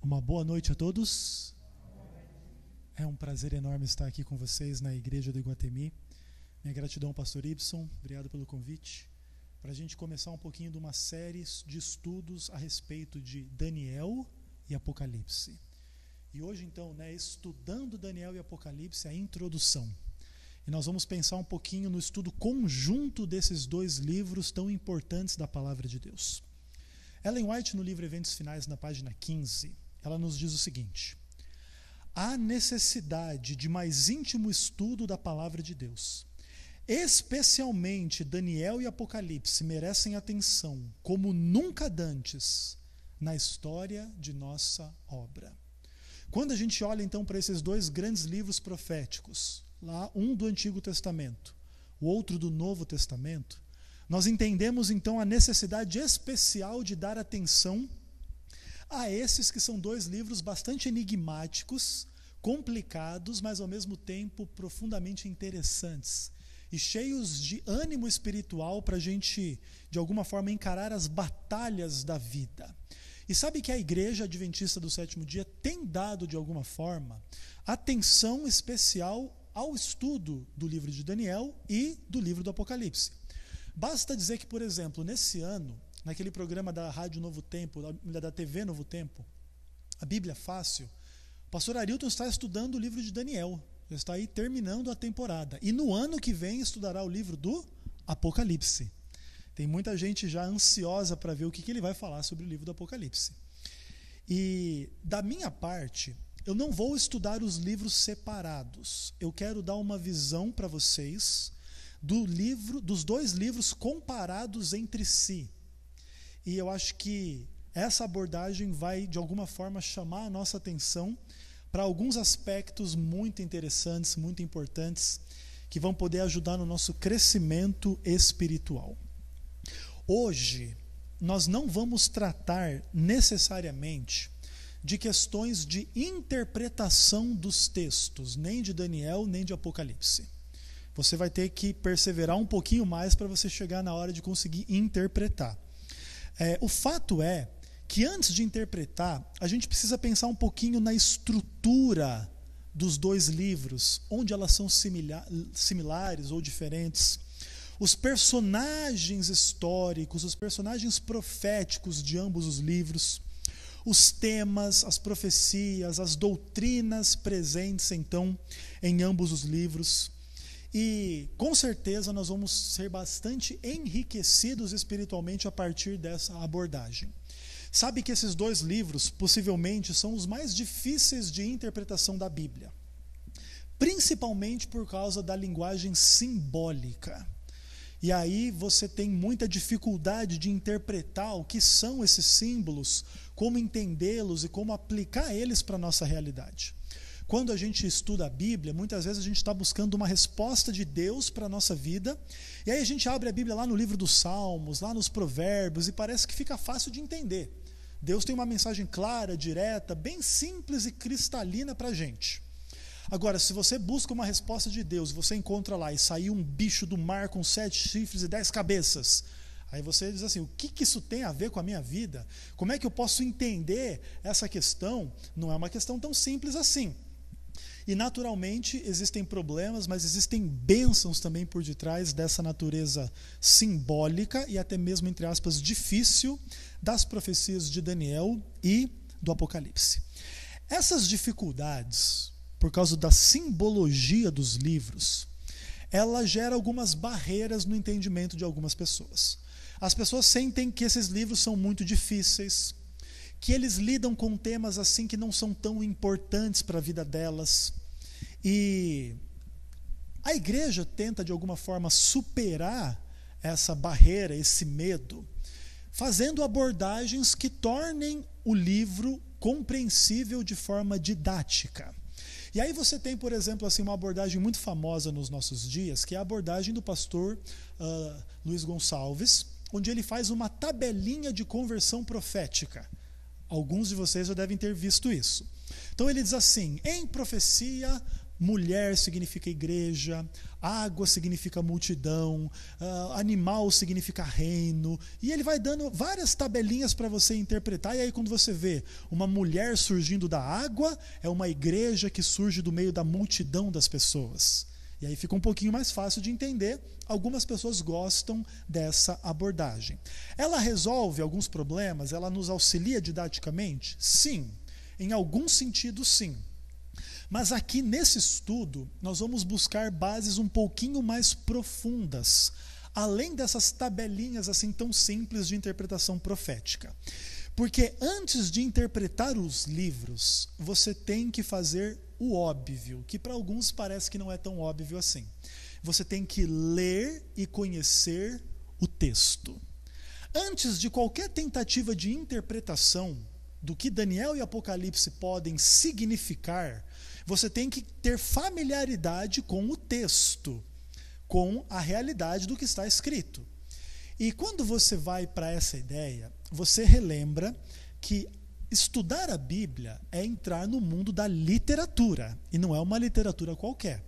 Uma boa noite a todos. É um prazer enorme estar aqui com vocês na Igreja do Iguatemi. Minha gratidão, Pastor Ibson, obrigado pelo convite. Para a gente começar um pouquinho de uma série de estudos a respeito de Daniel e Apocalipse. E hoje, então, né, estudando Daniel e Apocalipse, é a introdução. E nós vamos pensar um pouquinho no estudo conjunto desses dois livros tão importantes da palavra de Deus. Ellen White, no livro Eventos Finais, na página 15, ela nos diz o seguinte: há necessidade de mais íntimo estudo da palavra de Deus. Especialmente Daniel e Apocalipse merecem atenção, como nunca antes, na história de nossa obra. Quando a gente olha então para esses dois grandes livros proféticos, lá um do Antigo Testamento, o outro do Novo Testamento, nós entendemos então a necessidade especial de dar atenção a esses que são dois livros bastante enigmáticos, complicados, mas ao mesmo tempo profundamente interessantes e cheios de ânimo espiritual para a gente, de alguma forma, encarar as batalhas da vida. E sabe que a Igreja Adventista do Sétimo Dia tem dado, de alguma forma, atenção especial ao estudo do livro de Daniel e do livro do Apocalipse. Basta dizer que, por exemplo, nesse ano, naquele programa da Rádio Novo Tempo, da TV Novo Tempo, a Bíblia Fácil, o pastor Arilton está estudando o livro de Daniel. Está aí terminando a temporada. E no ano que vem estudará o livro do Apocalipse. Tem muita gente já ansiosa para ver o que, que ele vai falar sobre o livro do Apocalipse. E, da minha parte, eu não vou estudar os livros separados. Eu quero dar uma visão para vocês do livro, dos dois livros comparados entre si. E eu acho que essa abordagem vai, de alguma forma, chamar a nossa atenção para alguns aspectos muito interessantes, muito importantes, que vão poder ajudar no nosso crescimento espiritual. Hoje, nós não vamos tratar necessariamente de questões de interpretação dos textos, nem de Daniel, nem de Apocalipse. Você vai ter que perseverar um pouquinho mais para você chegar na hora de conseguir interpretar. É, o fato é que antes de interpretar, a gente precisa pensar um pouquinho na estrutura dos dois livros, onde elas são similar, similares ou diferentes. Os personagens históricos, os personagens proféticos de ambos os livros, os temas, as profecias, as doutrinas presentes então em ambos os livros. E com certeza nós vamos ser bastante enriquecidos espiritualmente a partir dessa abordagem. Sabe que esses dois livros possivelmente são os mais difíceis de interpretação da Bíblia, principalmente por causa da linguagem simbólica. E aí você tem muita dificuldade de interpretar o que são esses símbolos, como entendê-los e como aplicar eles para a nossa realidade. Quando a gente estuda a Bíblia, muitas vezes a gente está buscando uma resposta de Deus para a nossa vida, e aí a gente abre a Bíblia lá no livro dos Salmos, lá nos Provérbios, e parece que fica fácil de entender. Deus tem uma mensagem clara, direta, bem simples e cristalina para a gente. Agora, se você busca uma resposta de Deus, você encontra lá e saiu um bicho do mar com sete chifres e dez cabeças. Aí você diz assim: o que, que isso tem a ver com a minha vida? Como é que eu posso entender essa questão? Não é uma questão tão simples assim. E naturalmente existem problemas, mas existem bênçãos também por detrás dessa natureza simbólica e até mesmo, entre aspas, difícil das profecias de Daniel e do Apocalipse. Essas dificuldades, por causa da simbologia dos livros, ela gera algumas barreiras no entendimento de algumas pessoas. As pessoas sentem que esses livros são muito difíceis, que eles lidam com temas assim que não são tão importantes para a vida delas, e a igreja tenta, de alguma forma, superar essa barreira, esse medo, fazendo abordagens que tornem o livro compreensível de forma didática. E aí você tem, por exemplo, assim, uma abordagem muito famosa nos nossos dias, que é a abordagem do pastor uh, Luiz Gonçalves, onde ele faz uma tabelinha de conversão profética. Alguns de vocês já devem ter visto isso. Então ele diz assim: em profecia mulher significa igreja, água significa multidão, ah, animal significa reino, e ele vai dando várias tabelinhas para você interpretar, e aí quando você vê uma mulher surgindo da água, é uma igreja que surge do meio da multidão das pessoas. E aí fica um pouquinho mais fácil de entender. Algumas pessoas gostam dessa abordagem. Ela resolve alguns problemas? Ela nos auxilia didaticamente? Sim. Em algum sentido, sim. Mas aqui nesse estudo, nós vamos buscar bases um pouquinho mais profundas, além dessas tabelinhas assim tão simples de interpretação profética. Porque antes de interpretar os livros, você tem que fazer o óbvio, que para alguns parece que não é tão óbvio assim. Você tem que ler e conhecer o texto. Antes de qualquer tentativa de interpretação do que Daniel e Apocalipse podem significar, você tem que ter familiaridade com o texto, com a realidade do que está escrito. E quando você vai para essa ideia, você relembra que estudar a Bíblia é entrar no mundo da literatura, e não é uma literatura qualquer.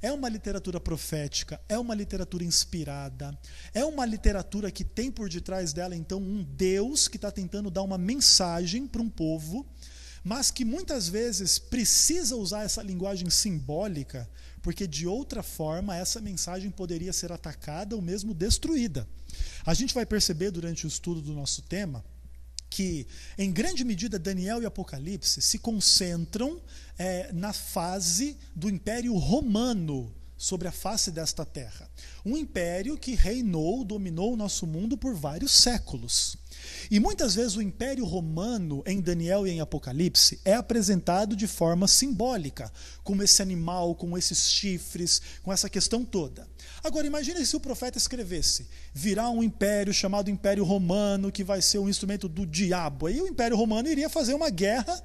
É uma literatura profética, é uma literatura inspirada, é uma literatura que tem por detrás dela, então, um Deus que está tentando dar uma mensagem para um povo mas que muitas vezes precisa usar essa linguagem simbólica, porque de outra forma essa mensagem poderia ser atacada ou mesmo destruída. A gente vai perceber durante o estudo do nosso tema que, em grande medida, Daniel e Apocalipse se concentram é, na fase do Império Romano sobre a face desta terra. Um império que reinou, dominou o nosso mundo por vários séculos. E muitas vezes o Império Romano, em Daniel e em Apocalipse, é apresentado de forma simbólica, como esse animal, com esses chifres, com essa questão toda. Agora, imagine se o profeta escrevesse: virá um império chamado Império Romano, que vai ser um instrumento do diabo. Aí o Império Romano iria fazer uma guerra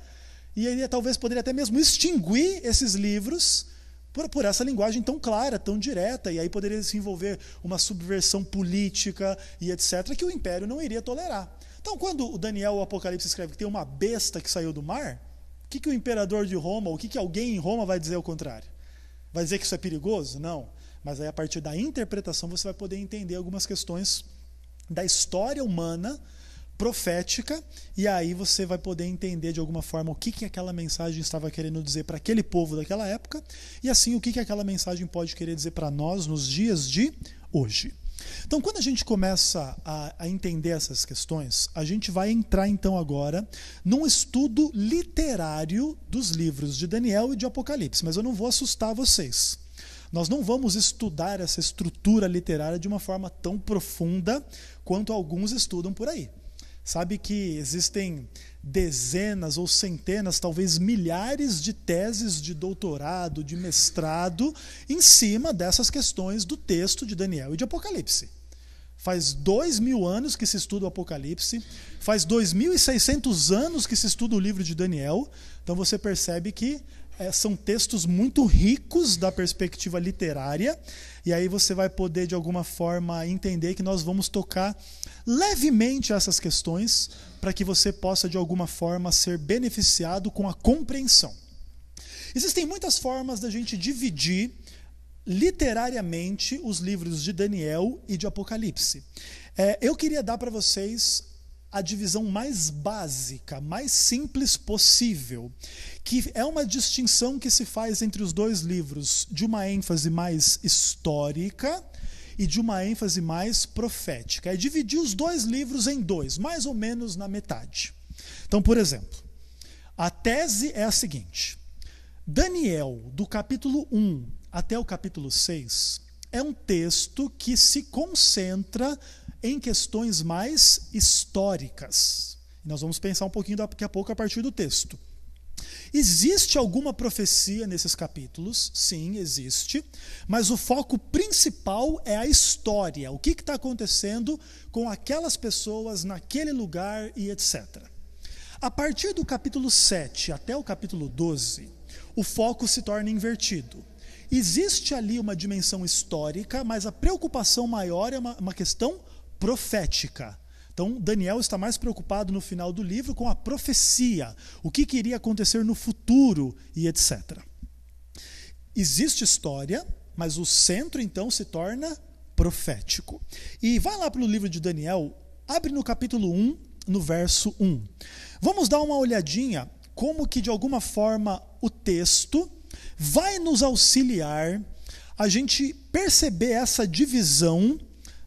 e ele talvez poderia até mesmo extinguir esses livros por, por essa linguagem tão clara, tão direta, e aí poderia se envolver uma subversão política e etc., que o império não iria tolerar. Então, quando o Daniel, o Apocalipse, escreve que tem uma besta que saiu do mar, o que, que o imperador de Roma, ou o que, que alguém em Roma vai dizer ao contrário? Vai dizer que isso é perigoso? Não. Mas aí, a partir da interpretação, você vai poder entender algumas questões da história humana profética, e aí você vai poder entender de alguma forma o que, que aquela mensagem estava querendo dizer para aquele povo daquela época, e assim o que, que aquela mensagem pode querer dizer para nós nos dias de hoje. Então, quando a gente começa a, a, entender essas questões, a gente vai entrar então agora num estudo literário dos livros de Daniel e de Apocalipse, mas eu não vou assustar vocês. Nós não vamos estudar essa estrutura literária de uma forma tão profunda quanto alguns estudam por aí. Sabe que existem dezenas ou centenas, talvez milhares de teses de doutorado, de mestrado, em cima dessas questões do texto de Daniel e de Apocalipse. Faz dois mil anos que se estuda o Apocalipse, faz dois mil e seiscentos anos que se estuda o livro de Daniel, então você percebe que é, são textos muito ricos da perspectiva literária, e aí você vai poder, de alguma forma, entender que nós vamos tocar levemente essas questões para que você possa, de alguma forma, ser beneficiado com a compreensão. Existem muitas formas da gente dividir literariamente os livros de Daniel e de Apocalipse. É, eu queria dar para vocês a divisão mais básica, mais simples possível, que é uma distinção que se faz entre os dois livros, de uma ênfase mais histórica e de uma ênfase mais profética. É dividir os dois livros em dois, mais ou menos na metade. Então, por exemplo, a tese é a seguinte: Daniel, do capítulo 1 até o capítulo 6, é um texto que se concentra em questões mais históricas. Nós vamos pensar um pouquinho daqui a pouco a partir do texto. Existe alguma profecia nesses capítulos? Sim, existe. Mas o foco principal é a história. O que está acontecendo com aquelas pessoas naquele lugar e etc. A partir do capítulo 7 até o capítulo 12, o foco se torna invertido. Existe ali uma dimensão histórica, mas a preocupação maior é uma, uma questão profética. Então, Daniel está mais preocupado no final do livro com a profecia, o que, iria acontecer no futuro e etc. Existe história, mas o centro então se torna profético. E vai lá para o livro de Daniel, abre no capítulo 1, no verso 1. Vamos dar uma olhadinha como que de alguma forma o texto vai nos auxiliar a gente perceber essa divisão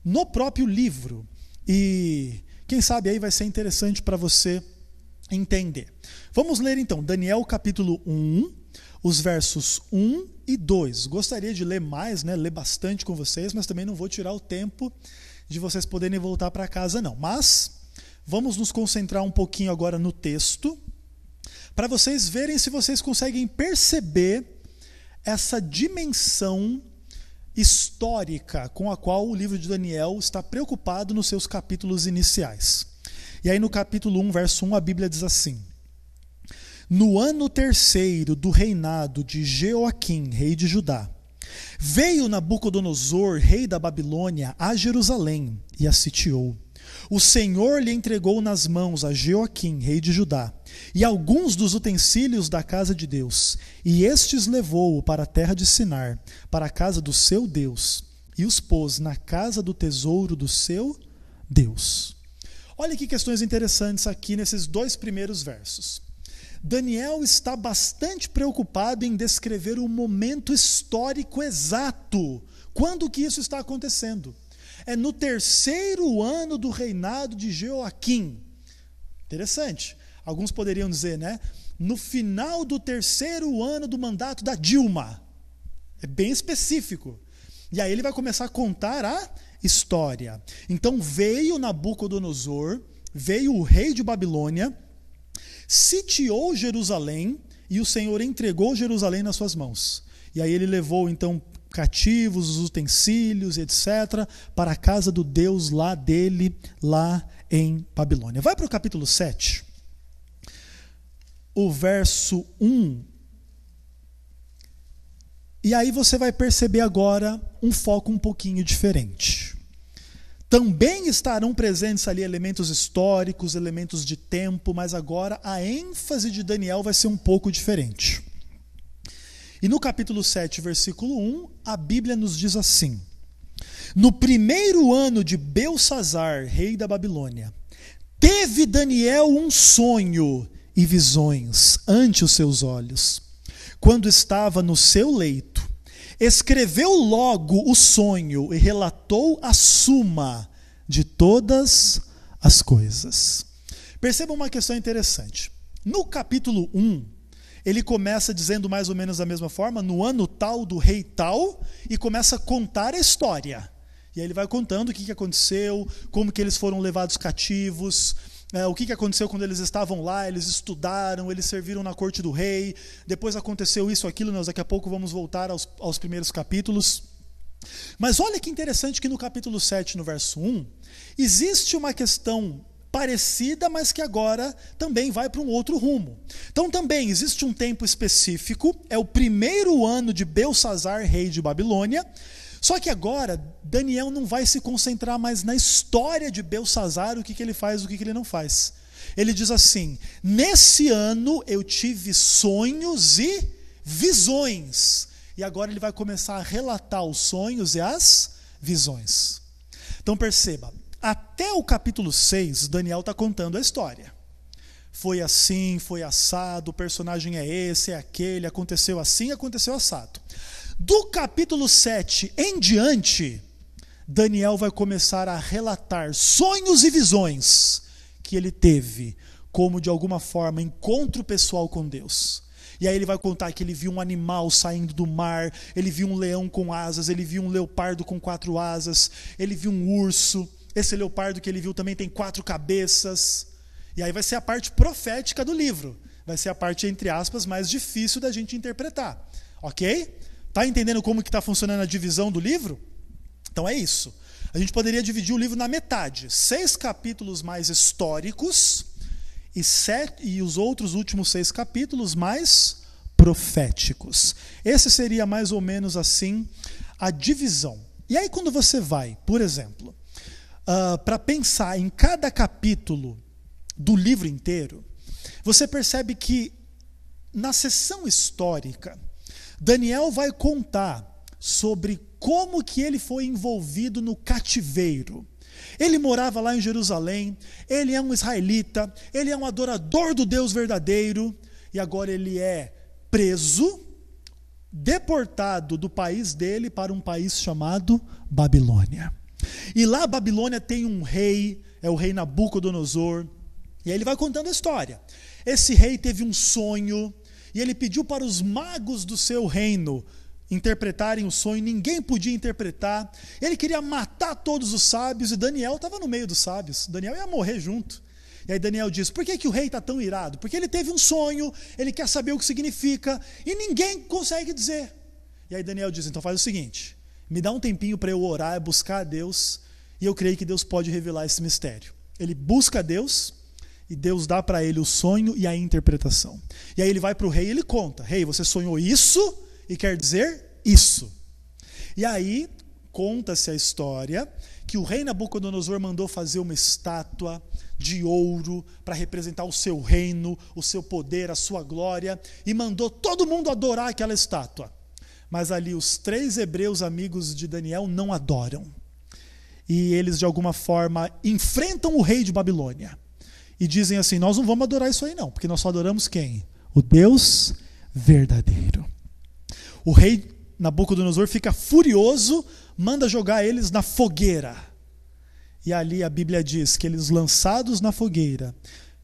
no próprio livro. E quem sabe aí vai ser interessante para você entender. Vamos ler então Daniel capítulo 1, os versos 1 e 2. Gostaria de ler mais, né, ler bastante com vocês, mas também não vou tirar o tempo de vocês poderem voltar para casa não. Mas vamos nos concentrar um pouquinho agora no texto para vocês verem se vocês conseguem perceber essa dimensão histórica com a qual o livro de Daniel está preocupado nos seus capítulos iniciais. E aí, no capítulo 1, verso 1, a Bíblia diz assim: No ano terceiro do reinado de Joaquim, rei de Judá, veio Nabucodonosor, rei da Babilônia, a Jerusalém e a sitiou. O Senhor lhe entregou nas mãos a Joaquim, rei de Judá, e alguns dos utensílios da casa de Deus, e estes levou-o para a terra de Sinar, para a casa do seu Deus, e os pôs na casa do tesouro do seu Deus. Olha que questões interessantes aqui nesses dois primeiros versos. Daniel está bastante preocupado em descrever o momento histórico exato, quando que isso está acontecendo. É no terceiro ano do reinado de Joaquim. Interessante Alguns poderiam dizer, né? No final do terceiro ano do mandato da Dilma. É bem específico. E aí ele vai começar a contar a história. Então veio Nabucodonosor, veio o rei de Babilônia, sitiou Jerusalém e o Senhor entregou Jerusalém nas suas mãos. E aí ele levou então cativos, os utensílios, etc., para a casa do Deus lá dele, lá em Babilônia. Vai para o capítulo 7 o verso 1. E aí você vai perceber agora um foco um pouquinho diferente. Também estarão presentes ali elementos históricos, elementos de tempo, mas agora a ênfase de Daniel vai ser um pouco diferente. E no capítulo 7, versículo 1, a Bíblia nos diz assim: No primeiro ano de Belsazar, rei da Babilônia, teve Daniel um sonho e visões ante os seus olhos. Quando estava no seu leito, escreveu logo o sonho e relatou a suma de todas as coisas. Perceba uma questão interessante. No capítulo 1, ele começa dizendo mais ou menos da mesma forma, no ano tal do rei tal, e começa a contar a história. E aí ele vai contando o que aconteceu, como que eles foram levados cativos, é, o que, que aconteceu quando eles estavam lá? Eles estudaram, eles serviram na corte do rei, depois aconteceu isso, aquilo, nós daqui a pouco vamos voltar aos, aos primeiros capítulos. Mas olha que interessante que no capítulo 7, no verso 1, existe uma questão parecida, mas que agora também vai para um outro rumo. Então também existe um tempo específico, é o primeiro ano de Belsazar, rei de Babilônia, só que agora, Daniel não vai se concentrar mais na história de Belsazar, o que, que ele faz, o que, que ele não faz. Ele diz assim: Nesse ano eu tive sonhos e visões. E agora ele vai começar a relatar os sonhos e as visões. Então perceba, até o capítulo 6, Daniel está contando a história. Foi assim, foi assado, o personagem é esse, é aquele, aconteceu assim, aconteceu assado. Do capítulo 7 em diante, Daniel vai começar a relatar sonhos e visões que ele teve, como de alguma forma encontro pessoal com Deus. E aí ele vai contar que ele viu um animal saindo do mar, ele viu um leão com asas, ele viu um leopardo com quatro asas, ele viu um urso. Esse leopardo que ele viu também tem quatro cabeças. E aí vai ser a parte profética do livro. Vai ser a parte, entre aspas, mais difícil da gente interpretar. Ok? Tá entendendo como que está funcionando a divisão do livro? Então é isso. A gente poderia dividir o livro na metade: seis capítulos mais históricos e, sete, e os outros últimos seis capítulos mais proféticos. Esse seria mais ou menos assim a divisão. E aí, quando você vai, por exemplo, uh, ah, para pensar em cada capítulo do livro inteiro, você percebe que na sessão histórica, Daniel vai contar sobre como que ele foi envolvido no cativeiro. Ele morava lá em Jerusalém, ele é um israelita, ele é um adorador do Deus verdadeiro, e agora ele é preso, deportado do país dele para um país chamado Babilônia. E lá Babilônia tem um rei, é o rei Nabucodonosor, e aí ele vai contando a história. Esse rei teve um sonho, e ele pediu para os magos do seu reino interpretarem o sonho, ninguém podia interpretar. Ele queria matar todos os sábios e Daniel estava no meio dos sábios. Daniel ia morrer junto. E aí Daniel diz: Por que, que o rei está tão irado? Porque ele teve um sonho, ele quer saber o que significa e ninguém consegue dizer. E aí Daniel diz: Então faz o seguinte, me dá um tempinho para eu orar, buscar a Deus e eu creio que Deus pode revelar esse mistério. Ele busca a Deus e Deus dá para ele o sonho e a interpretação. E aí ele vai para o rei e ele conta: Rei, hey, você sonhou isso e quer dizer isso. E aí conta-se a história que o rei Nabucodonosor mandou fazer uma estátua de ouro para representar o seu reino, o seu poder, a sua glória, e mandou todo mundo adorar aquela estátua. Mas ali os três hebreus amigos de Daniel não adoram. E eles, de alguma forma, enfrentam o rei de Babilônia e dizem assim: Nós não vamos adorar isso aí, não, porque nós só adoramos quem? O Deus verdadeiro. O rei Nabucodonosor fica furioso, manda jogar eles na fogueira. E ali a Bíblia diz que eles lançados na fogueira,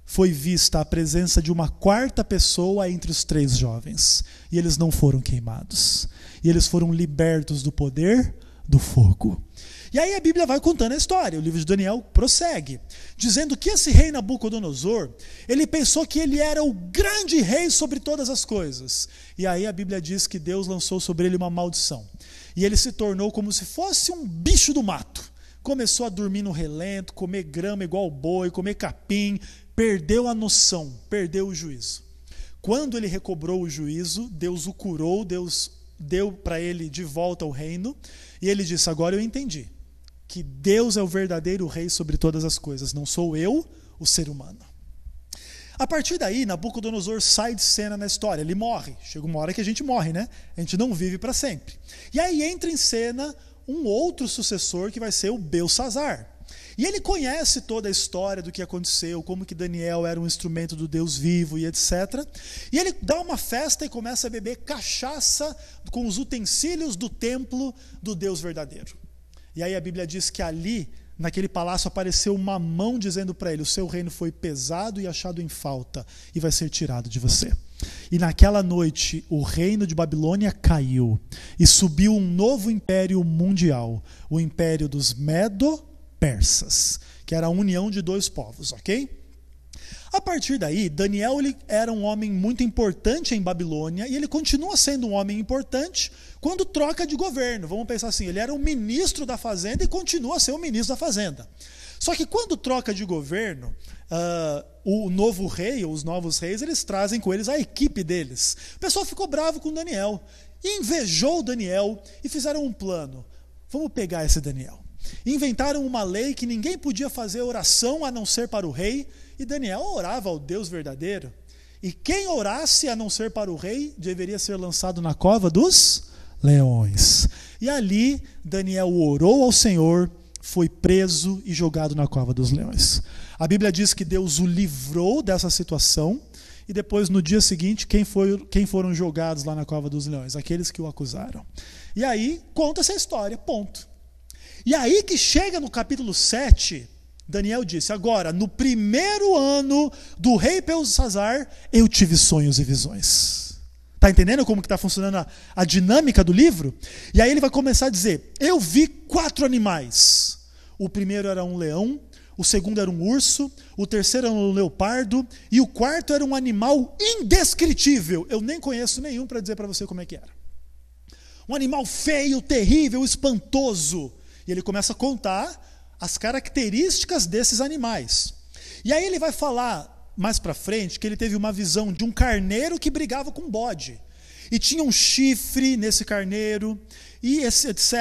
foi vista a presença de uma quarta pessoa entre os três jovens. E eles não foram queimados. E eles foram libertos do poder do fogo. E aí a Bíblia vai contando a história. O livro de Daniel prossegue, dizendo que esse rei Nabucodonosor, ele pensou que ele era o grande rei sobre todas as coisas. E aí a Bíblia diz que Deus lançou sobre ele uma maldição. E ele se tornou como se fosse um bicho do mato. Começou a dormir no relento, comer grama igual boi, comer capim, perdeu a noção, perdeu o juízo. Quando ele recobrou o juízo, Deus o curou, Deus deu para ele de volta o reino, e ele disse: Agora eu entendi que Deus é o verdadeiro rei sobre todas as coisas, não sou eu, o ser humano. A partir daí, Nabucodonosor sai de cena na história, ele morre. Chega uma hora que a gente morre, né? A gente não vive para sempre. E aí entra em cena um outro sucessor que vai ser o Belsazar. E ele conhece toda a história do que aconteceu, como que Daniel era um instrumento do Deus vivo e etc. E ele dá uma festa e começa a beber cachaça com os utensílios do templo do Deus verdadeiro. E aí a Bíblia diz que ali, naquele palácio, apareceu uma mão dizendo para ele: O seu reino foi pesado e achado em falta, e vai ser tirado de você. E naquela noite o reino de Babilônia caiu e subiu um novo império mundial, o império dos Medo-Persas, que era a união de dois povos, ok? A partir daí, Daniel ele era um homem muito importante em Babilônia e ele continua sendo um homem importante quando troca de governo. Vamos pensar assim: ele era um ministro da Fazenda e continua a ser o um ministro da Fazenda. Só que quando troca de governo, uh, o novo rei, ou os novos reis, eles trazem com eles a equipe deles. O pessoal ficou bravo com Daniel, invejou Daniel e fizeram um plano. Vamos pegar esse Daniel. Inventaram uma lei que ninguém podia fazer oração a não ser para o rei, e Daniel orava ao Deus verdadeiro. E quem orasse a não ser para o rei deveria ser lançado na cova dos leões. E ali Daniel orou ao Senhor, foi preso e jogado na cova dos leões. A Bíblia diz que Deus o livrou dessa situação. E depois, no dia seguinte, quem, foi, quem foram jogados lá na cova dos leões? Aqueles que o acusaram. E aí, conta essa história, ponto. E aí que chega no capítulo 7, Daniel disse: Agora, no primeiro ano do rei Belsazar, eu tive sonhos e visões. Está entendendo como que está funcionando a, a dinâmica do livro? E aí ele vai começar a dizer: Eu vi quatro animais. O primeiro era um leão, o segundo era um urso, o terceiro era um leopardo e o quarto era um animal indescritível. Eu nem conheço nenhum para dizer para você como é que era. Um animal feio, terrível, espantoso. E ele começa a contar as características desses animais. E aí ele vai falar mais para frente que ele teve uma visão de um carneiro que brigava com um bode. E tinha um chifre nesse carneiro, e esse, etc.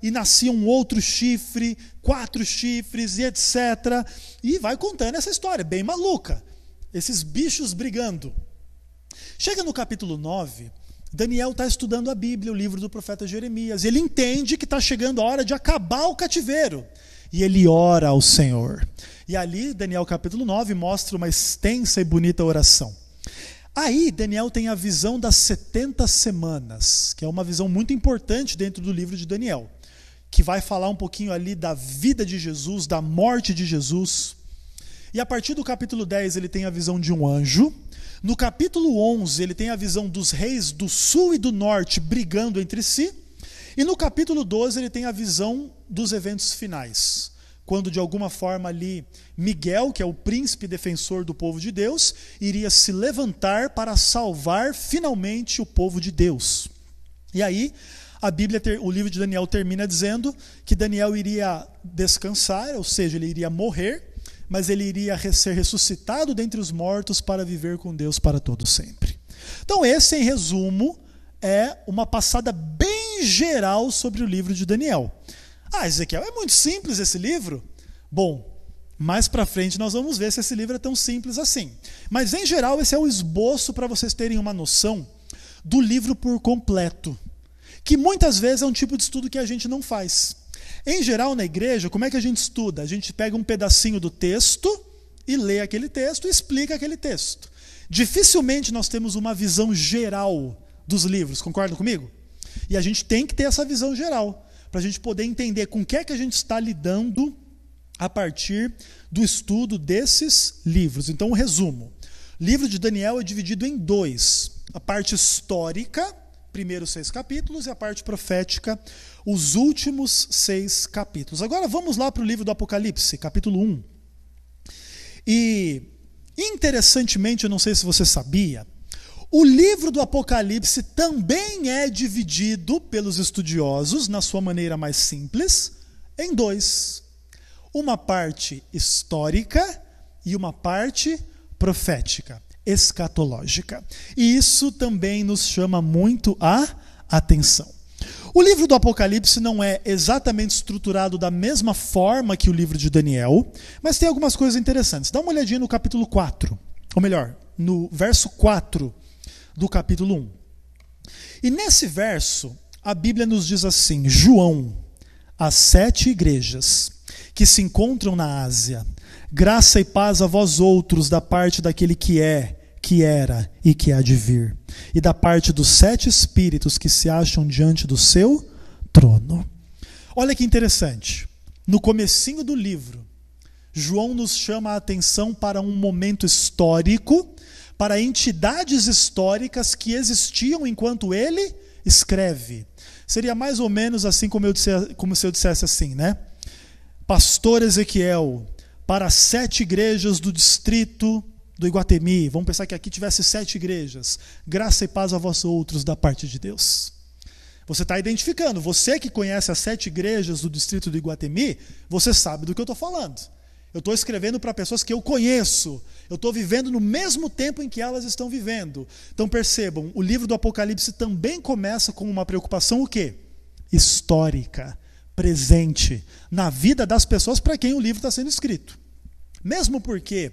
E nascia um outro chifre, quatro chifres, e etc. E vai contando essa história, bem maluca. Esses bichos brigando. Chega no capítulo 9, Daniel está estudando a Bíblia, o livro do profeta Jeremias. Ele entende que está chegando a hora de acabar o cativeiro. E ele ora ao Senhor. E ali, Daniel capítulo 9 mostra uma extensa e bonita oração. Aí, Daniel tem a visão das 70 semanas, que é uma visão muito importante dentro do livro de Daniel, que vai falar um pouquinho ali da vida de Jesus, da morte de Jesus. E a partir do capítulo 10, ele tem a visão de um anjo, no capítulo 11, ele tem a visão dos reis do sul e do norte brigando entre si. E no capítulo 12, ele tem a visão dos eventos finais. Quando, de alguma forma, ali, Miguel, que é o príncipe defensor do povo de Deus, iria se levantar para salvar finalmente o povo de Deus. E aí, a Bíblia, o livro de Daniel termina dizendo que Daniel iria descansar, ou seja, ele iria morrer, mas ele iria ser ressuscitado dentre os mortos para viver com Deus para todo sempre. Então, esse, em resumo, é uma passada bem geral sobre o livro de Daniel. Ah, Ezequiel, é muito simples esse livro? Bom, mais para frente nós vamos ver se esse livro é tão simples assim. Mas em geral esse é o um esboço para vocês terem uma noção do livro por completo, que muitas vezes é um tipo de estudo que a gente não faz. Em geral, na igreja, como é que a gente estuda? A gente pega um pedacinho do texto e lê aquele texto e explica aquele texto. Dificilmente nós temos uma visão geral dos livros, concordam comigo? E a gente tem que ter essa visão geral, para a gente poder entender com o que é que a gente está lidando a partir do estudo desses livros. Então, um resumo. O livro de Daniel é dividido em dois: a parte histórica, primeiros seis capítulos, e a parte profética, os últimos seis capítulos. Agora vamos lá para o livro do Apocalipse, capítulo 1. E, interessantemente, eu não sei se você sabia, o livro do Apocalipse também é dividido pelos estudiosos, na sua maneira mais simples, em dois: uma parte histórica e uma parte profética, escatológica. E isso também nos chama muito a atenção. O livro do Apocalipse não é exatamente estruturado da mesma forma que o livro de Daniel, mas tem algumas coisas interessantes. Dá uma olhadinha no capítulo 4, ou melhor, no verso 4 do capítulo 1. E nesse verso, a Bíblia nos diz assim: João, as sete igrejas que se encontram na Ásia, graça e paz a vós outros da parte daquele que é que era e que há de vir, e da parte dos sete espíritos que se acham diante do seu trono. Olha que interessante. No comecinho do livro, João nos chama a atenção para um momento histórico, para entidades históricas que existiam enquanto ele escreve. Seria mais ou menos assim como, eu disse, como se eu dissesse assim, né? Pastor Ezequiel, para sete igrejas do distrito do Iguatemi, vamos pensar que aqui tivesse sete igrejas. Graça e paz a vós outros da parte de Deus. Você está identificando. Você que conhece as sete igrejas do distrito do Iguatemi, você sabe do que eu estou falando. Eu estou escrevendo para pessoas que eu conheço. Eu estou vivendo no mesmo tempo em que elas estão vivendo. Então percebam, o livro do Apocalipse também começa com uma preocupação o quê? Histórica, presente, na vida das pessoas para quem o livro está sendo escrito. Mesmo porque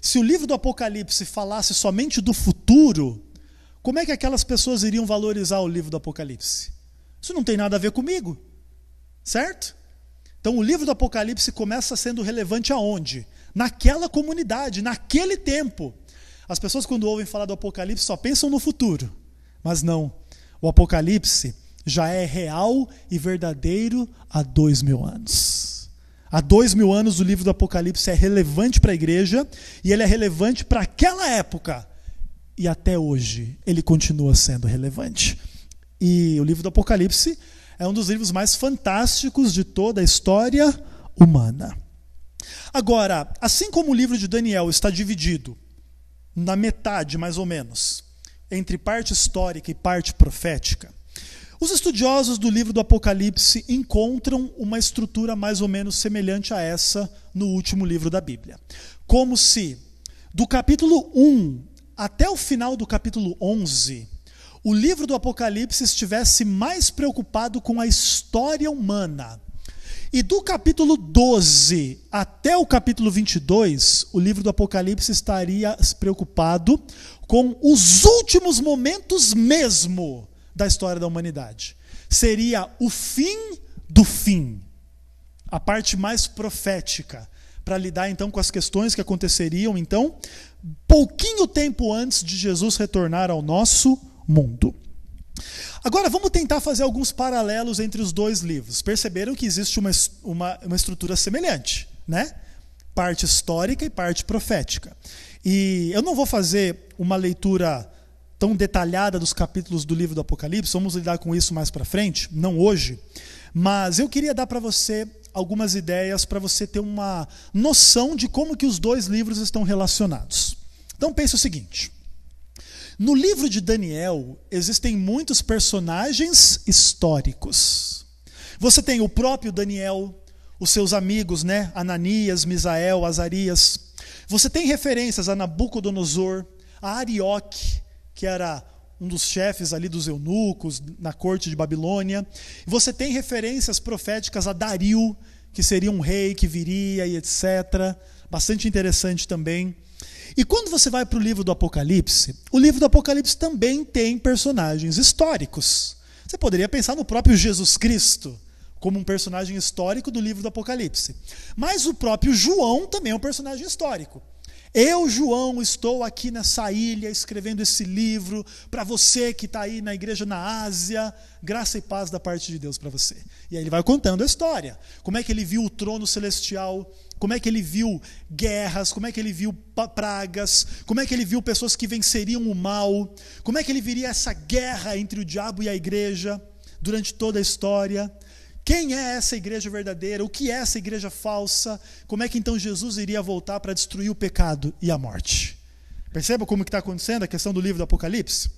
se o livro do Apocalipse falasse somente do futuro, como é que aquelas pessoas iriam valorizar o livro do Apocalipse? Isso não tem nada a ver comigo, certo? Então o livro do Apocalipse começa sendo relevante aonde? Naquela comunidade, naquele tempo. As pessoas quando ouvem falar do Apocalipse só pensam no futuro, mas não. O Apocalipse já é real e verdadeiro há dois mil anos. Há dois mil anos o livro do Apocalipse é relevante para a igreja e ele é relevante para aquela época. E até hoje ele continua sendo relevante. E o livro do Apocalipse é um dos livros mais fantásticos de toda a história humana. Agora, assim como o livro de Daniel está dividido na metade, mais ou menos, entre parte histórica e parte profética, os estudiosos do livro do Apocalipse encontram uma estrutura mais ou menos semelhante a essa no último livro da Bíblia. Como se do capítulo 1 até o final do capítulo 11, o livro do Apocalipse estivesse mais preocupado com a história humana. E do capítulo 12 até o capítulo 22, o livro do Apocalipse estaria preocupado com os últimos momentos mesmo da história da humanidade. Seria o fim do fim, a parte mais profética, para lidar então com as questões que aconteceriam então pouquinho tempo antes de Jesus retornar ao nosso mundo. Agora vamos tentar fazer alguns paralelos entre os dois livros. Perceberam que existe uma, uma, uma estrutura semelhante, né? Parte histórica e parte profética. E eu não vou fazer uma leitura tão detalhada dos capítulos do livro do Apocalipse, vamos lidar com isso mais para frente, não hoje, mas eu queria dar para você algumas ideias para você ter uma noção de como que os dois livros estão relacionados. Então pense o seguinte: no livro de Daniel existem muitos personagens históricos. Você tem o próprio Daniel, os seus amigos, né? Ananias, Misael, Azarias. Você tem referências a Nabucodonosor, a Arioque, que era um dos chefes ali dos eunucos na corte de Babilônia. você tem referências proféticas a Dario, que seria um rei que viria e etc. Bastante interessante também. E quando você vai para o livro do Apocalipse, o livro do Apocalipse também tem personagens históricos. Você poderia pensar no próprio Jesus Cristo como um personagem histórico do livro do Apocalipse. Mas o próprio João também é um personagem histórico. Eu, João, estou aqui nessa ilha escrevendo esse livro para você que está aí na igreja na Ásia. Graça e paz da parte de Deus para você. E aí ele vai contando a história. Como é que ele viu o trono celestial? Como é que ele viu guerras? Como é que ele viu pragas? Como é que ele viu pessoas que venceriam o mal? Como é que ele viria essa guerra entre o diabo e a igreja durante toda a história? Quem é essa igreja verdadeira? O que é essa igreja falsa? Como é que então Jesus iria voltar para destruir o pecado e a morte? Perceba como está acontecendo a questão do livro do Apocalipse?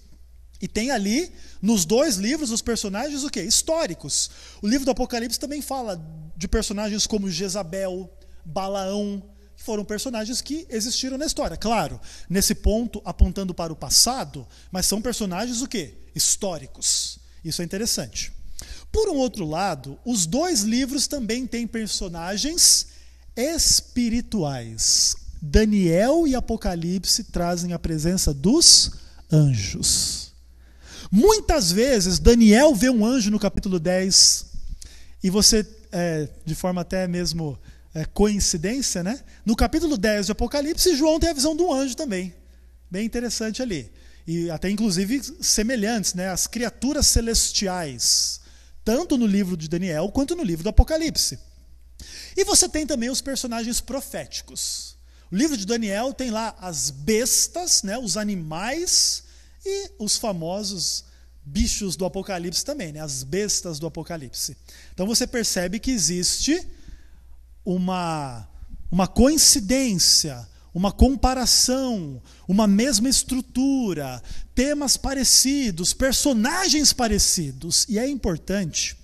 E tem ali, nos dois livros, os personagens o quê? Históricos. O livro do Apocalipse também fala de personagens como Jezabel, Balaão, que foram personagens que existiram na história. Claro, nesse ponto apontando para o passado, mas são personagens o quê? Históricos. Isso é interessante. Por um outro lado, os dois livros também têm personagens espirituais. Daniel e Apocalipse trazem a presença dos anjos. Muitas vezes, Daniel vê um anjo no capítulo 10, e você, é, de forma até mesmo é, coincidência, né? no capítulo 10 de Apocalipse, João tem a visão de um anjo também. Bem interessante ali. E até inclusive semelhantes, né? as criaturas celestiais tanto no livro de Daniel quanto no livro do Apocalipse. E você tem também os personagens proféticos. O livro de Daniel tem lá as bestas, né, os animais e os famosos bichos do Apocalipse também, né, as bestas do Apocalipse. Então você percebe que existe uma, uma coincidência uma comparação, uma mesma estrutura, temas parecidos, personagens parecidos. E é importante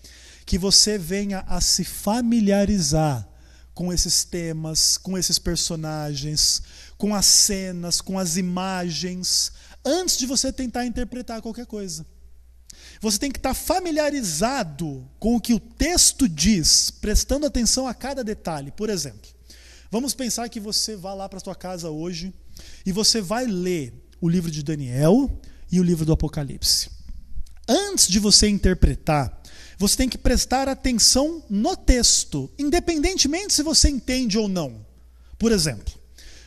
que você venha a se familiarizar com esses temas, com esses personagens, com as cenas, com as imagens, antes de você tentar interpretar qualquer coisa. Você tem que estar familiarizado com o que o texto diz, prestando atenção a cada detalhe. Por exemplo, Vamos pensar que você vá lá para sua casa hoje e você vai ler o livro de Daniel e o livro do Apocalipse. Antes de você interpretar, você tem que prestar atenção no texto, independentemente se você entende ou não. Por exemplo,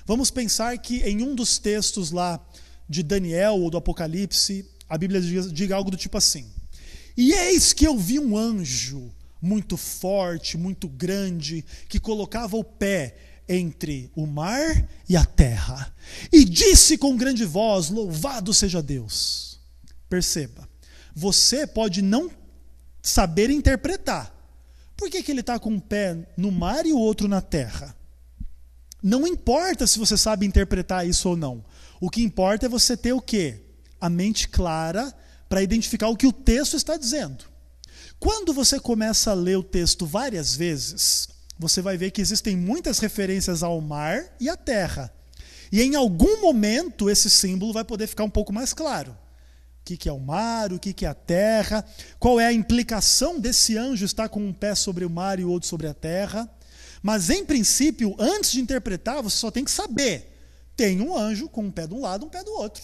vamos pensar que em um dos textos lá de Daniel ou do Apocalipse, a Bíblia diga algo do tipo assim: E eis que eu vi um anjo muito forte, muito grande, que colocava o pé entre o mar e a terra. E disse com grande voz: Louvado seja Deus. Perceba, você pode não saber interpretar. Por que, que ele está com um pé no mar e o outro na terra? Não importa se você sabe interpretar isso ou não. O que importa é você ter o quê? A mente clara para identificar o que o texto está dizendo. Quando você começa a ler o texto várias vezes, você vai ver que existem muitas referências ao mar e à terra. E em algum momento esse símbolo vai poder ficar um pouco mais claro. O que, é o mar, o que, que é a terra, qual é a implicação desse anjo estar com um pé sobre o mar e o outro sobre a terra. Mas, em princípio, antes de interpretar, você só tem que saber: tem um anjo com um pé de um lado e um pé do outro.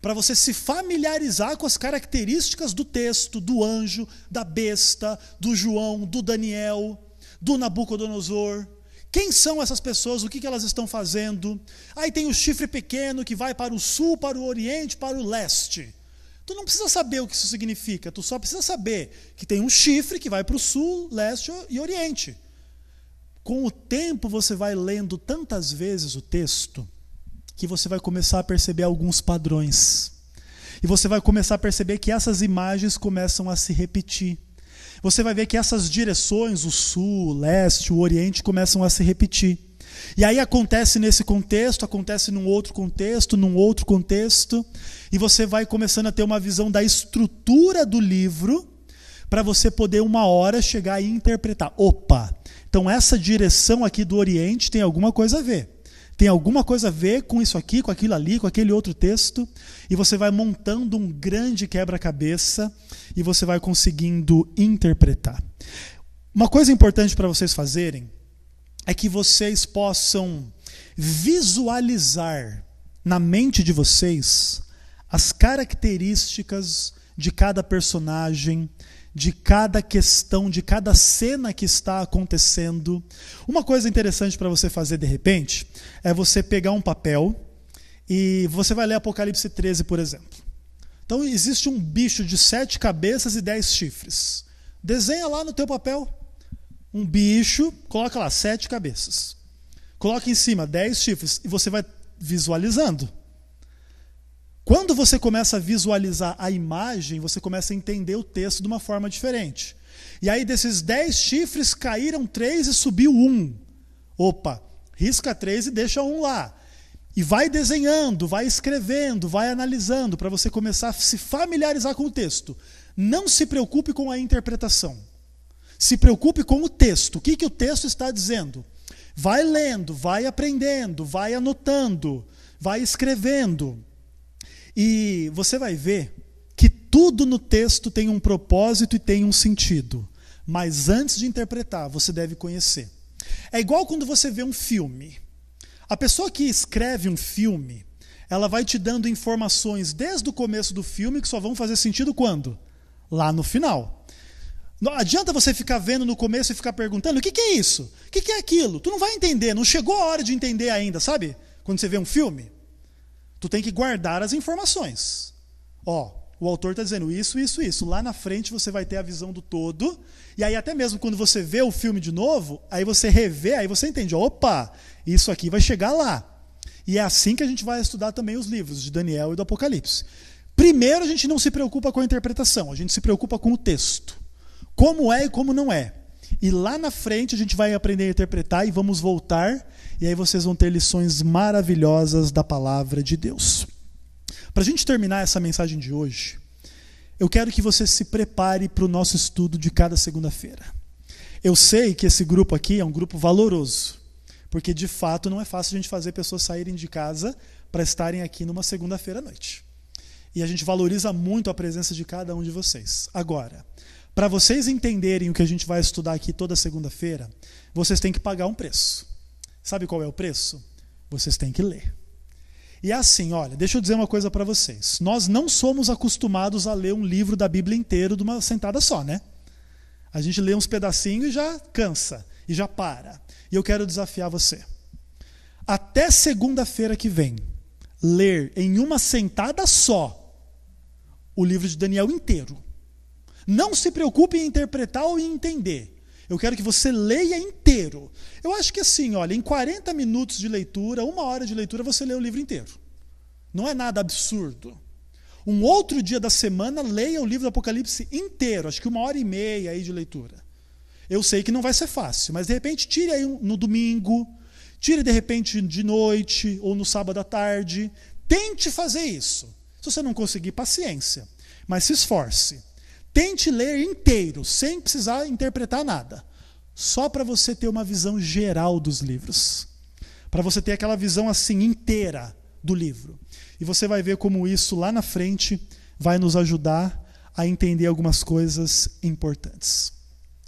Para você se familiarizar com as características do texto, do anjo, da besta, do João, do Daniel do Nabucodonosor. Quem são essas pessoas? O que elas estão fazendo? Aí tem o chifre pequeno que vai para o sul, para o oriente, para o leste. Tu não precisa saber o que isso significa, tu só precisa saber que tem um chifre que vai para o sul, leste e oriente. Com o tempo você vai lendo tantas vezes o texto que você vai começar a perceber alguns padrões. E você vai começar a perceber que essas imagens começam a se repetir você vai ver que essas direções, o sul, o leste, o oriente, começam a se repetir. E aí acontece nesse contexto, acontece num outro contexto, num outro contexto, e você vai começando a ter uma visão da estrutura do livro para você poder uma hora chegar e interpretar. Opa, então essa direção aqui do Oriente tem alguma coisa a ver tem alguma coisa a ver com isso aqui, com aquilo ali, com aquele outro texto, e você vai montando um grande quebra-cabeça e você vai conseguindo interpretar. Uma coisa importante para vocês fazerem é que vocês possam visualizar na mente de vocês as características de cada personagem de cada questão, de cada cena que está acontecendo. Uma coisa interessante para você fazer de repente é você pegar um papel e você vai ler Apocalipse 13, por exemplo. Então existe um bicho de sete cabeças e dez chifres. Desenha lá no teu papel um bicho, coloca lá sete cabeças. Coloca em cima dez chifres e você vai visualizando. Quando você começa a visualizar a imagem, você começa a entender o texto de uma forma diferente. E aí, desses dez chifres, caíram três e subiu um. Opa, risca três e deixa um lá. E vai desenhando, vai escrevendo, vai analisando, para você começar a se familiarizar com o texto. Não se preocupe com a interpretação. Se preocupe com o texto. O que, que o texto está dizendo? Vai lendo, vai aprendendo, vai anotando, vai escrevendo. E você vai ver que tudo no texto tem um propósito e tem um sentido. Mas antes de interpretar, você deve conhecer. É igual quando você vê um filme. A pessoa que escreve um filme, ela vai te dando informações desde o começo do filme que só vão fazer sentido quando? Lá no final. Não adianta você ficar vendo no começo e ficar perguntando: o que, que é isso? O que, que é aquilo? Tu não vai entender, não chegou a hora de entender ainda, sabe? Quando você vê um filme. Tu tem que guardar as informações. Ó, o autor está dizendo isso, isso, isso. Lá na frente você vai ter a visão do todo. E aí, até mesmo quando você vê o filme de novo, aí você revê, aí você entende: opa, isso aqui vai chegar lá. E é assim que a gente vai estudar também os livros de Daniel e do Apocalipse. Primeiro, a gente não se preocupa com a interpretação, a gente se preocupa com o texto. Como é e como não é. E lá na frente a gente vai aprender a interpretar e vamos voltar e aí vocês vão ter lições maravilhosas da palavra de Deus. Para a gente terminar essa mensagem de hoje, eu quero que você se prepare para o nosso estudo de cada segunda-feira. Eu sei que esse grupo aqui é um grupo valoroso, porque de fato não é fácil a gente fazer pessoas saírem de casa para estarem aqui numa segunda-feira à noite. E a gente valoriza muito a presença de cada um de vocês. Agora, para vocês entenderem o que a gente vai estudar aqui toda segunda-feira, vocês têm que pagar um preço. Sabe qual é o preço? Vocês têm que ler. E é assim, olha, deixa eu dizer uma coisa para vocês. Nós não somos acostumados a ler um livro da Bíblia inteiro de uma sentada só, né? A gente lê uns pedacinhos e já cansa, e já para. E eu quero desafiar você. Até segunda-feira que vem, ler em uma sentada só o livro de Daniel inteiro. Não se preocupe em interpretar ou em entender. Eu quero que você leia inteiro. Eu acho que assim, olha, em 40 minutos de leitura, uma hora de leitura, você lê o livro inteiro. Não é nada absurdo. Um outro dia da semana, leia o livro do Apocalipse inteiro, acho que uma hora e meia aí de leitura. Eu sei que não vai ser fácil, mas de repente tire aí no domingo, tire de repente de noite ou no sábado à tarde. Tente fazer isso. Se você não conseguir, paciência, mas se esforce. Tente ler inteiro, sem precisar interpretar nada só para você ter uma visão geral dos livros. Para você ter aquela visão assim inteira do livro. E você vai ver como isso lá na frente vai nos ajudar a entender algumas coisas importantes.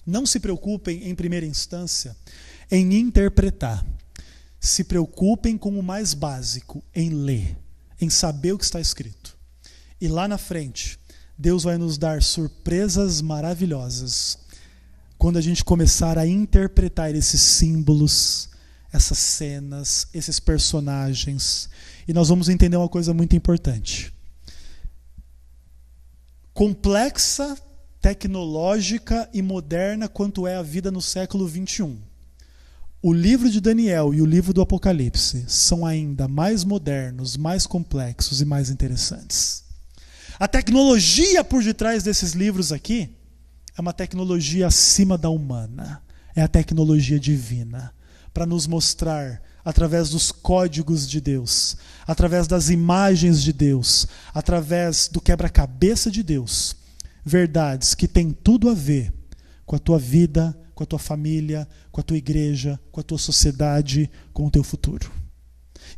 Não se preocupem em primeira instância em interpretar. Se preocupem com o mais básico, em ler, em saber o que está escrito. E lá na frente, Deus vai nos dar surpresas maravilhosas quando a gente começar a interpretar esses símbolos, essas cenas, esses personagens, e nós vamos entender uma coisa muito importante. Complexa, tecnológica e moderna quanto é a vida no século 21. O livro de Daniel e o livro do Apocalipse são ainda mais modernos, mais complexos e mais interessantes. A tecnologia por detrás desses livros aqui é uma tecnologia acima da humana, é a tecnologia divina, para nos mostrar através dos códigos de Deus, através das imagens de Deus, através do quebra-cabeça de Deus, verdades que têm tudo a ver com a tua vida, com a tua família, com a tua igreja, com a tua sociedade, com o teu futuro.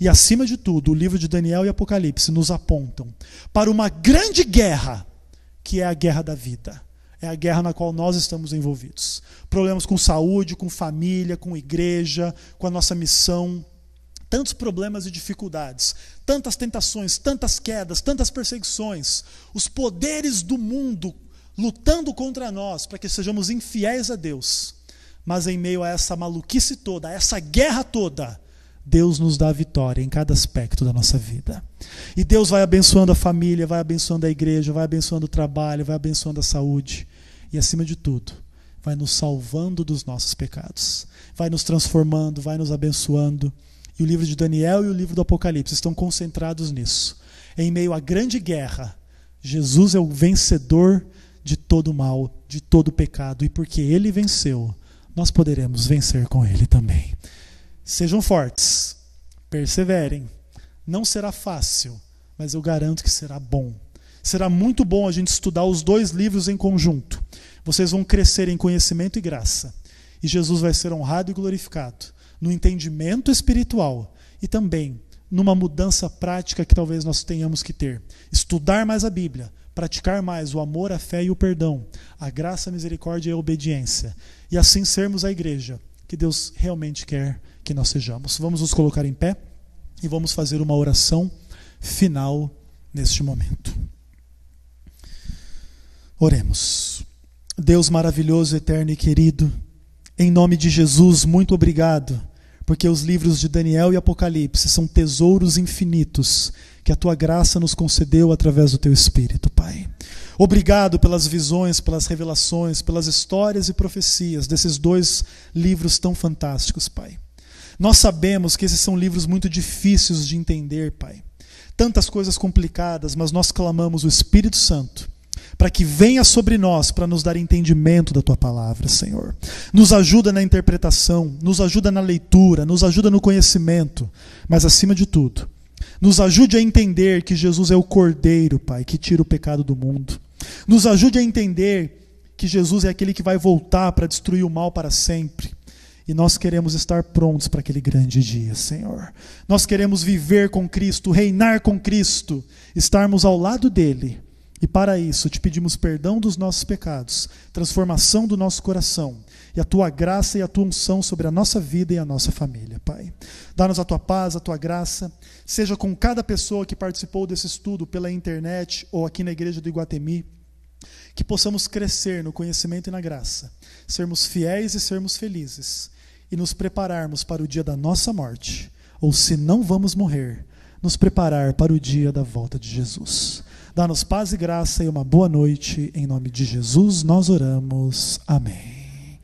E acima de tudo, o livro de Daniel e Apocalipse nos apontam para uma grande guerra, que é a guerra da vida é a guerra na qual nós estamos envolvidos. Problemas com saúde, com família, com igreja, com a nossa missão. Tantos problemas e dificuldades, tantas tentações, tantas quedas, tantas perseguições, os poderes do mundo lutando contra nós para que sejamos infiéis a Deus. Mas em meio a essa maluquice toda, a essa guerra toda, Deus nos dá vitória em cada aspecto da nossa vida. E Deus vai abençoando a família, vai abençoando a igreja, vai abençoando o trabalho, vai abençoando a saúde. E acima de tudo, vai nos salvando dos nossos pecados, vai nos transformando, vai nos abençoando. E o livro de Daniel e o livro do Apocalipse estão concentrados nisso. Em meio à grande guerra, Jesus é o vencedor de todo mal, de todo pecado, e porque ele venceu, nós poderemos vencer com ele também. Sejam fortes, perseverem. Não será fácil, mas eu garanto que será bom. Será muito bom a gente estudar os dois livros em conjunto. Vocês vão crescer em conhecimento e graça. E Jesus vai ser honrado e glorificado no entendimento espiritual e também numa mudança prática que talvez nós tenhamos que ter. Estudar mais a Bíblia, praticar mais o amor, a fé e o perdão, a graça, a misericórdia e a obediência. E assim sermos a igreja que Deus realmente quer que nós sejamos. Vamos nos colocar em pé e vamos fazer uma oração final neste momento. Oremos. Deus maravilhoso, eterno e querido, em nome de Jesus, muito obrigado, porque os livros de Daniel e Apocalipse são tesouros infinitos que a tua graça nos concedeu através do teu Espírito, Pai. Obrigado pelas visões, pelas revelações, pelas histórias e profecias desses dois livros tão fantásticos, Pai. Nós sabemos que esses são livros muito difíceis de entender, Pai. Tantas coisas complicadas, mas nós clamamos o Espírito Santo para que venha sobre nós para nos dar entendimento da tua palavra, Senhor. Nos ajuda na interpretação, nos ajuda na leitura, nos ajuda no conhecimento, mas acima de tudo, nos ajude a entender que Jesus é o Cordeiro, Pai, que tira o pecado do mundo. Nos ajude a entender que Jesus é aquele que vai voltar para destruir o mal para sempre. E nós queremos estar prontos para aquele grande dia, Senhor. Nós queremos viver com Cristo, reinar com Cristo, estarmos ao lado dele. E para isso, te pedimos perdão dos nossos pecados, transformação do nosso coração e a tua graça e a tua unção sobre a nossa vida e a nossa família, Pai. Dá-nos a tua paz, a tua graça, seja com cada pessoa que participou desse estudo pela internet ou aqui na igreja do Iguatemi, que possamos crescer no conhecimento e na graça, sermos fiéis e sermos felizes e nos prepararmos para o dia da nossa morte, ou se não vamos morrer, nos preparar para o dia da volta de Jesus. Dá-nos paz e graça e uma boa noite. Em nome de Jesus nós oramos. Amém.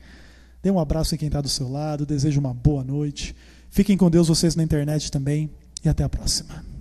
Dê um abraço a quem está do seu lado, desejo uma boa noite. Fiquem com Deus vocês na internet também e até a próxima.